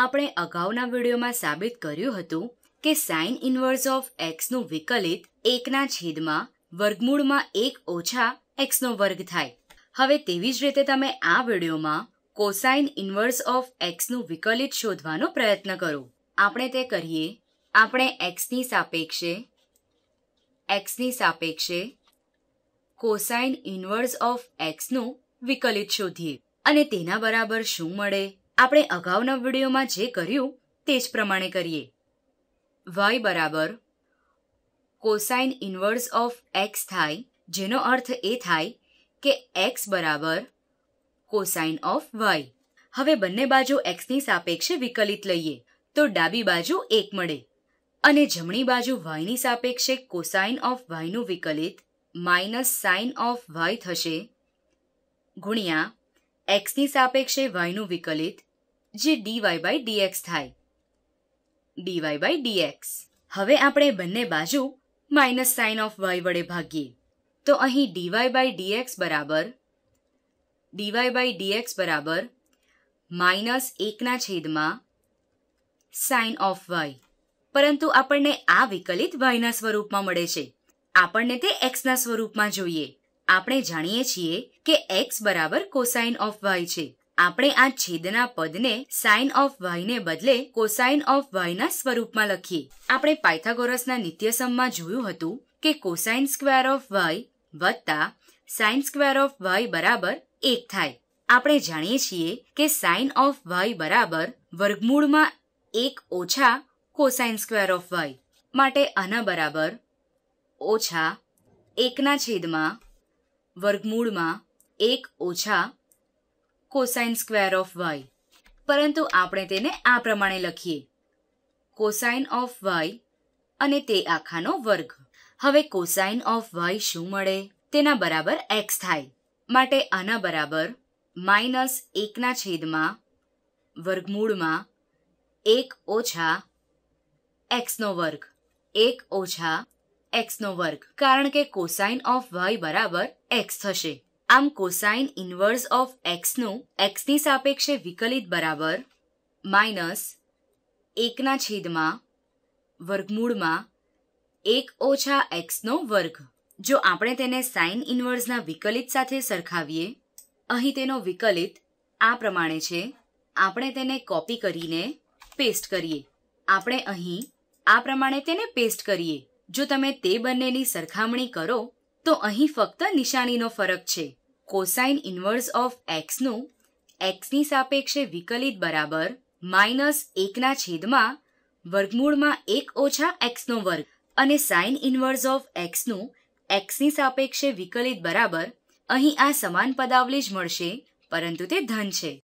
આપણે અગાઉના વિડીયોમાં સાબિત કર્યું હતું કે સાઇન ઇન્વર્સ ઓફ એક્સનું વિકલિત એકના છેદમાં વર્ગમૂળમાં એક ઓછા એક્સનો વર્ગ થાય હવે તેવી જ રીતે તમે આ વિડીયોમાં કોસાઇન ઇન્વર્સ ઓફ એક્સનું વિકલિત શોધવાનો પ્રયત્ન કરો આપણે તે કરીએ આપણે એક્સની સાપેક્ષે એક્સની સાપેક્ષે કોસાઇન ઇન્વર્સ ઓફ એક્સનું વિકલિત શોધીએ અને તેના બરાબર શું મળે આપણે અગાઉના વિડીયોમાં જે કર્યું તે જ પ્રમાણે કરીએ વાય બરાબર કોસાઇન ઇન્વર્સ ઓફ એક્સ થાય જેનો અર્થ એ થાય કે એક્સ બરાબર કોસાઇન ઓફ વાય હવે બંને બાજુ એક્સની સાપેક્ષે વિકલિત લઈએ તો ડાબી બાજુ એક મળે અને જમણી બાજુ વાયની સાપેક્ષે કોસાઇન ઓફ વાયનું વિકલિત માઇનસ સાઇન ઓફ વાય થશે ગુણ્યા એક્સની સાપેક્ષે વાયનું વિકલિત જે ડીવાય બાય ડીએક્સ થાય ડીવાય બાય ડીએક્સ હવે આપણે બંને બાજુ માઇનસ સાઇન ઓફ વાય વડે ભાગીએ તો અહીં ડીવાય બાય ડીએક્સ બરાબર ડીવાય બાય ડીએક્સ બરાબર માઇનસ એકના છેદમાં સાઇન ઓફ વાય પરંતુ આપણને આ વિકલિત વાયના સ્વરૂપમાં મળે છે આપણને તે એક્સના સ્વરૂપમાં જોઈએ આપણે જાણીએ છીએ કે એક્સ બરાબર કોસાઇન ઓફ વાય છે આપણે આ છેદના પદને સાઇન ઓફ વાયને બદલે કોસાઇન ઓફ વાયના સ્વરૂપમાં લખીએ આપણે પાયથાગોરસના નિત્યસમમાં જોયું હતું કે કોસાઇન સ્ક્વેર ઓફ વાય વત્તા સાઇન સ્ક્વેર ઓફ વાય બરાબર એક થાય આપણે જાણીએ છીએ કે સાઇન ઓફ વાય બરાબર વર્ગમૂળમાં એક ઓછા કોસાઇન સ્ક્વેર ઓફ વાય માટે આના બરાબર ઓછા એકના છેદમાં વર્ગમૂળમાં એક ઓછા કોસાઇન સ્ક્વેર ઓફ વાય પરંતુ આપણે તેને આ પ્રમાણે લખીએ કોસાઇન ઓફ વાય અને તે આખાનો વર્ગ હવે કોસાઇન ઓફ વાય શું મળે તેના બરાબર એક્સ થાય માટે આના બરાબર માઇનસ એકના છેદમાં વર્ગમૂળમાં એક ઓછા એક્સનો વર્ગ એક ઓછા એક્સનો વર્ગ કારણ કે કોસાઇન ઓફ વાય બરાબર એક્સ થશે આમ કોસાઇન ઇન્વર્સ ઓફ એક્સનું એક્સની સાપેક્ષે વિકલિત બરાબર માઇનસ એકના છેદમાં વર્ગમૂળમાં એક ઓછા એક્સનો વર્ગ જો આપણે તેને સાઇન ઇન્વર્સના વિકલિત સાથે સરખાવીએ અહીં તેનો વિકલિત આ પ્રમાણે છે આપણે તેને કોપી કરીને પેસ્ટ કરીએ આપણે અહીં આ પ્રમાણે તેને પેસ્ટ કરીએ જો તમે તે બંનેની સરખામણી કરો તો અહીં ફક્ત નિશાનીનો ફરક છે કોસાઇન ઇન્વર્સ ઓફ એક્સનું એક્સની સાપેક્ષે વિકલિત બરાબર માઇનસ એકના છેદમાં વર્ગમૂળમાં એક ઓછા એક્સનો વર્ગ અને સાઇન ઇન્વર્સ ઓફ એક્સનું એક્સની સાપેક્ષે વિકલિત બરાબર અહીં આ સમાન પદાવલી જ મળશે પરંતુ તે ધન છે